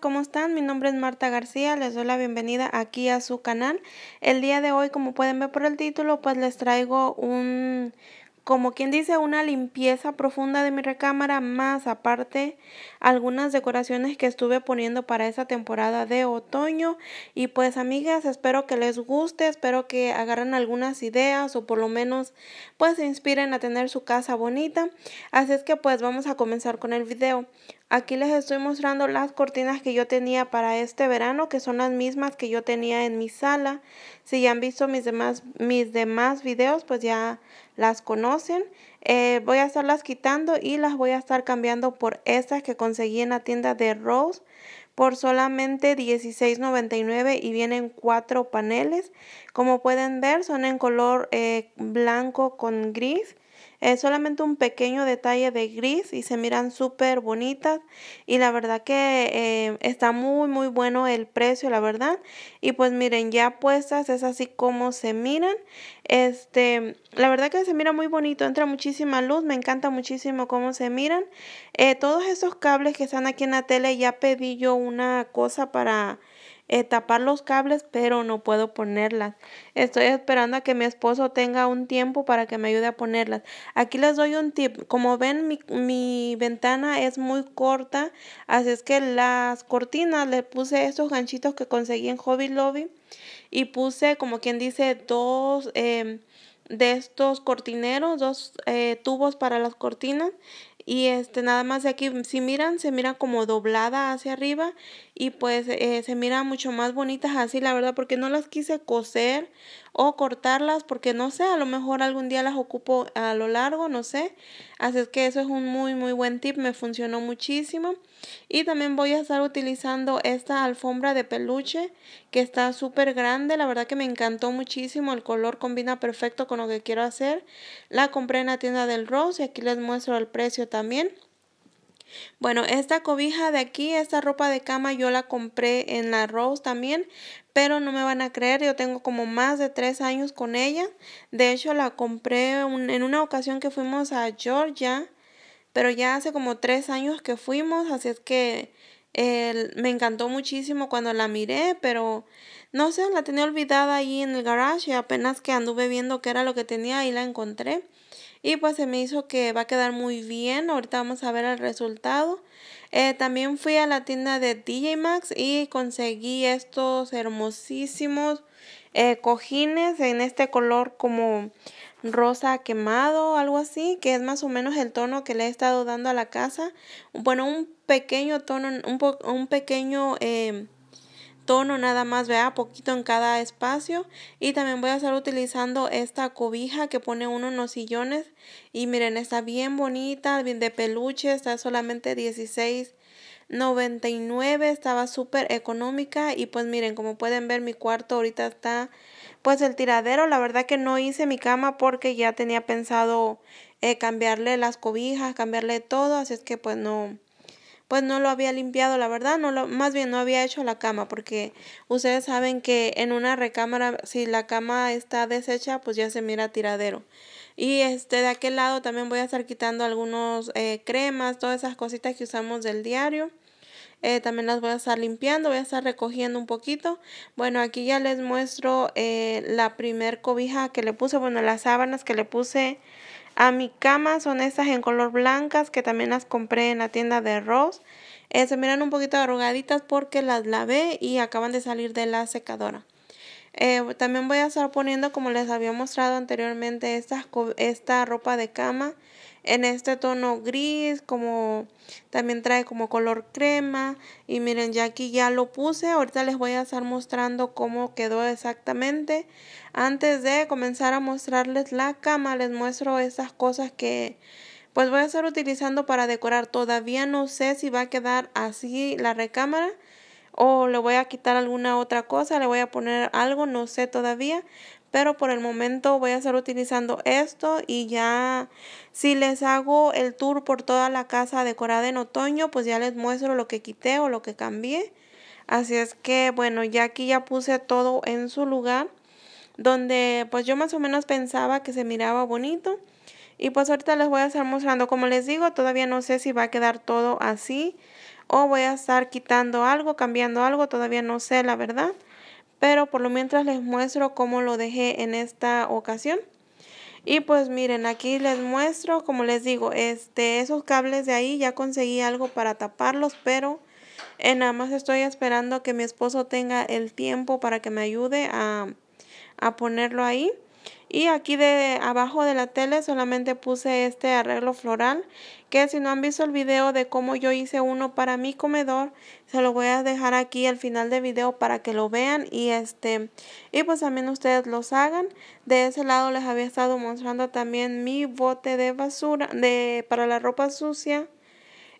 ¿cómo están? Mi nombre es Marta García, les doy la bienvenida aquí a su canal. El día de hoy, como pueden ver por el título, pues les traigo un, como quien dice, una limpieza profunda de mi recámara, más aparte algunas decoraciones que estuve poniendo para esta temporada de otoño. Y pues amigas, espero que les guste, espero que agarren algunas ideas o por lo menos pues se inspiren a tener su casa bonita. Así es que pues vamos a comenzar con el video. Aquí les estoy mostrando las cortinas que yo tenía para este verano, que son las mismas que yo tenía en mi sala. Si ya han visto mis demás, mis demás videos, pues ya las conocen. Eh, voy a estarlas quitando y las voy a estar cambiando por estas que conseguí en la tienda de Rose por solamente $16.99 y vienen cuatro paneles. Como pueden ver, son en color eh, blanco con gris. Es solamente un pequeño detalle de gris y se miran súper bonitas. Y la verdad que eh, está muy muy bueno el precio, la verdad. Y pues miren, ya puestas es así como se miran. Este, la verdad que se mira muy bonito, entra muchísima luz, me encanta muchísimo cómo se miran. Eh, todos esos cables que están aquí en la tele ya pedí yo una cosa para eh, tapar los cables, pero no puedo ponerlas. Estoy esperando a que mi esposo tenga un tiempo para que me ayude a ponerlas. Aquí les doy un tip. Como ven, mi, ventana es muy corta, así es que las cortinas le puse estos ganchitos que conseguí en Hobby Lobby y puse, como quien dice, dos... Em, de estos cortineros, dos eh, tubos para las cortinas y este, nada más de aquí, si miran, se mira como doblada hacia arriba y pues eh, se mira mucho más bonitas así, la verdad, porque no las quise coser o cortarlas porque no sé, a lo mejor algún día las ocupo a lo largo, no sé. Así es que eso es un muy muy buen tip, me funcionó muchísimo. Y también voy a estar utilizando esta alfombra de peluche que está súper grande, la verdad que me encantó muchísimo, el color combina perfecto con lo que quiero hacer. La compré en la tienda del Rose y aquí les muestro el precio también. Bueno, esta cobija de aquí, esta ropa de cama yo la compré en la Rose también, pero no me van a creer, yo tengo como más de tres años con ella. De hecho, la compré en una ocasión que fuimos a Georgia, pero ya hace como tres años que fuimos, así es que me encantó muchísimo cuando la miré, pero no sé, la tenía olvidada ahí en el garage y apenas que anduve viendo qué era lo que tenía ahí la encontré y pues se me hizo que va a quedar muy bien. Ahorita vamos a ver el resultado. Eh, también fui a la tienda de DJ Maxx y conseguí estos hermosísimos eh, cojines en este color como rosa quemado, algo así, que es más o menos el tono que le he estado dando a la casa. Bueno, un pequeño tono, un, un pequeño... Eh, tono nada más, vea, poquito en cada espacio. Y también voy a estar utilizando esta cobija que pone uno en los sillones. Y miren, está bien bonita, bien de peluche, está solamente $16.99, estaba súper económica y pues miren como pueden ver mi cuarto ahorita está pues el tiradero la verdad que no hice mi cama porque ya tenía pensado eh, cambiarle las cobijas cambiarle todo así es que pues no pues no lo había limpiado, la verdad, no lo, más bien no había hecho la cama, porque ustedes saben que en una recámara, si la cama está deshecha, pues ya se mira tiradero. Y este de aquel lado también voy a estar quitando algunos eh, cremas, todas esas cositas que usamos del diario. Eh, también las voy a estar limpiando, voy a estar recogiendo un poquito. Bueno, aquí ya les muestro eh, la primer cobija que le puse, bueno, las sábanas que le puse a mi cama son estas en color blancas que también las compré en la tienda de Ross. Eh, se miran un poquito arrugaditas porque las lavé y acaban de salir de la secadora. Eh, también voy a estar poniendo, como les había mostrado anteriormente, esta, esta ropa de cama en este tono gris, como también trae como color crema. Y miren, ya aquí ya lo puse. Ahorita les voy a estar mostrando cómo quedó exactamente. Antes de comenzar a mostrarles la cama, les muestro esas cosas que pues voy a estar utilizando para decorar. Todavía no sé si va a quedar así la recámara o le voy a quitar alguna otra cosa, le voy a poner algo, no sé todavía, pero por el momento voy a estar utilizando esto y ya si les hago el tour por toda la casa decorada en otoño, pues ya les muestro lo que quité o lo que cambié. Así es que bueno, ya aquí ya puse todo en su lugar, donde pues yo más o menos pensaba que se miraba bonito. Y pues ahorita les voy a estar mostrando, como les digo, todavía no sé si va a quedar todo así o voy a estar quitando algo, cambiando algo, todavía no sé la verdad. Pero por lo mientras les muestro cómo lo dejé en esta ocasión. Y pues miren, aquí les muestro, como les digo, este, esos cables de ahí ya conseguí algo para taparlos, pero eh, nada más estoy esperando que mi esposo tenga el tiempo para que me ayude a, a ponerlo ahí. Y aquí de abajo de la tele solamente puse este arreglo floral, que si no han visto el video de cómo yo hice uno para mi comedor, se lo voy a dejar aquí al final del video para que lo vean y este y pues también ustedes los hagan. De ese lado les había estado mostrando también mi bote de basura, de para la ropa sucia.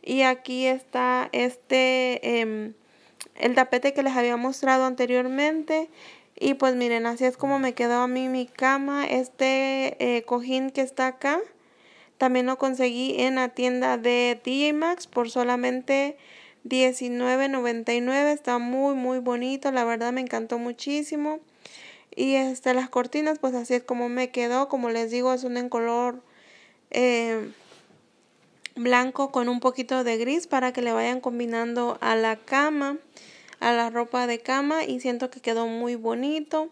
Y aquí está este, em, el tapete que les había mostrado anteriormente. Y pues miren, así es como me quedó a mí mi cama. Este eh, cojín que está acá también lo conseguí en la tienda de DJ Max por solamente $19.99. Está muy muy bonito, la verdad me encantó muchísimo. Y este, las cortinas pues así es como me quedó. Como les digo, son en color eh, blanco con un poquito de gris para que le vayan combinando a la cama a la ropa de cama y siento que quedó muy bonito.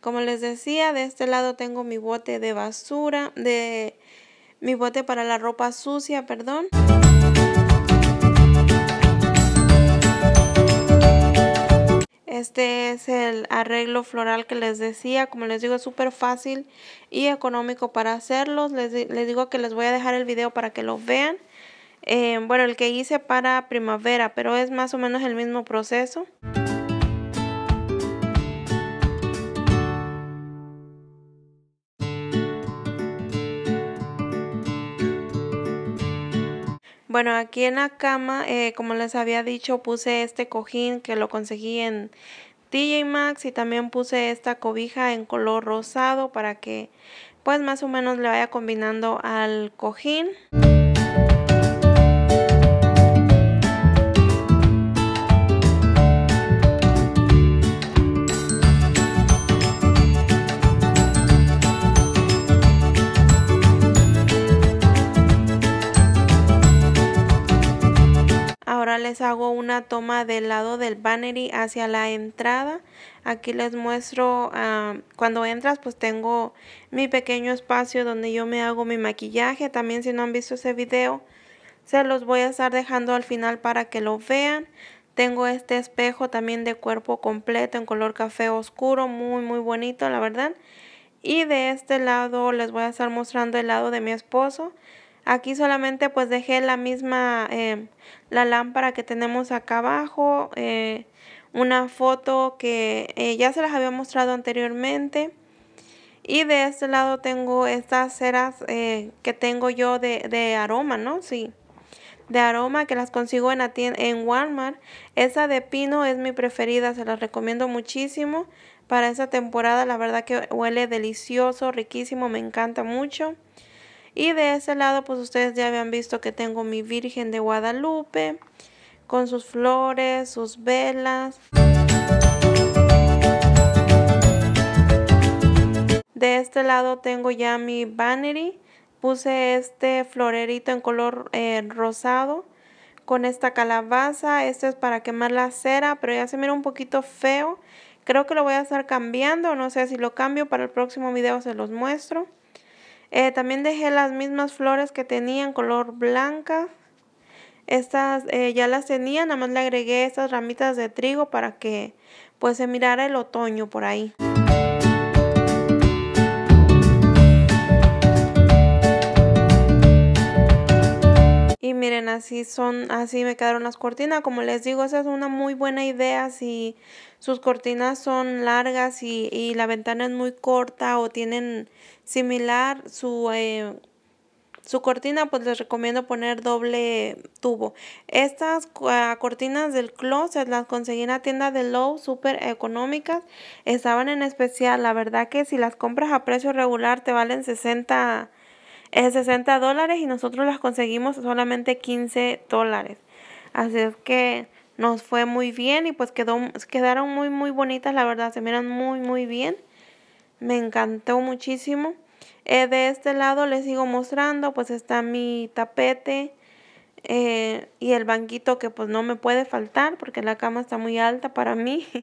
Como les decía, de este lado tengo mi bote de basura, de mi bote para la ropa sucia, perdón. Este es el arreglo floral que les decía. Como les digo, es súper fácil y económico para hacerlos. Les, digo que les voy a dejar el video para que lo vean. Em, bueno, el que hice para primavera, pero es más o menos el mismo proceso. Bueno, aquí en la cama, eh, como les había dicho, puse este cojín que lo conseguí en TJ Maxx y también puse esta cobija en color rosado para que pues más o menos le vaya combinando al cojín. del lado del y hacia la entrada. Aquí les muestro, ah, cuando entras pues tengo mi pequeño espacio donde yo me hago mi maquillaje. También si no han visto ese video, se los voy a estar dejando al final para que lo vean. Tengo este espejo también de cuerpo completo en color café oscuro, muy muy bonito la verdad. Y de este lado les voy a estar mostrando el lado de mi esposo. Aquí solamente pues dejé la misma, em, la lámpara que tenemos acá abajo, eh, una foto que eh, ya se las había mostrado anteriormente. Y de este lado tengo estas ceras eh, que tengo yo de, de, aroma, ¿no? Sí, de aroma que las consigo en, en Walmart. Esa de pino es mi preferida, se las recomiendo muchísimo para esta temporada. La verdad que huele delicioso, riquísimo, me encanta mucho. Y de ese lado, pues ustedes ya habían visto que tengo mi Virgen de Guadalupe con sus flores, sus velas. De este lado tengo ya mi vanity, Puse este florerito en color eh, rosado con esta calabaza. Este es para quemar la cera, pero ya se mira un poquito feo. Creo que lo voy a estar cambiando, no sé si lo cambio para el próximo video se los muestro. Eh, también dejé las mismas flores que tenían color blanca. Estas eh, ya las tenía, nada más le agregué estas ramitas de trigo para que pues se mirara el otoño por ahí. Y miren, así son, así me quedaron las cortinas. Como les digo, esa es una muy buena idea si sus cortinas son largas y, y la ventana es muy corta o tienen similar su, eh, su cortina, pues les recomiendo poner doble tubo. Estas ah, cortinas del closet las conseguí en la tienda de Low, super económicas. Estaban en especial, la verdad que si las compras a precio regular te valen 60, 60 eh, dólares y nosotros las conseguimos solamente 15 dólares. Así es que nos fue muy bien y pues quedó, quedaron muy muy bonitas, la verdad, se miran muy muy bien me encantó muchísimo. Eh, de este lado les sigo mostrando, pues está mi tapete eh, y el banquito que pues no me puede faltar porque la cama está muy alta para mí.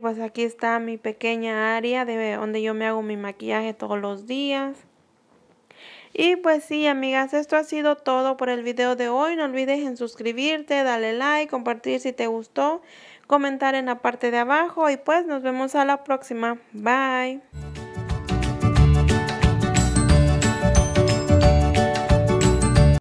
Pues aquí está mi pequeña área de donde yo me hago mi maquillaje todos los días. Y pues sí, amigas, esto ha sido todo por el video de hoy. No olvides en suscribirte, darle like, compartir si te gustó, comentar en la parte de abajo y pues nos vemos a la próxima. Bye.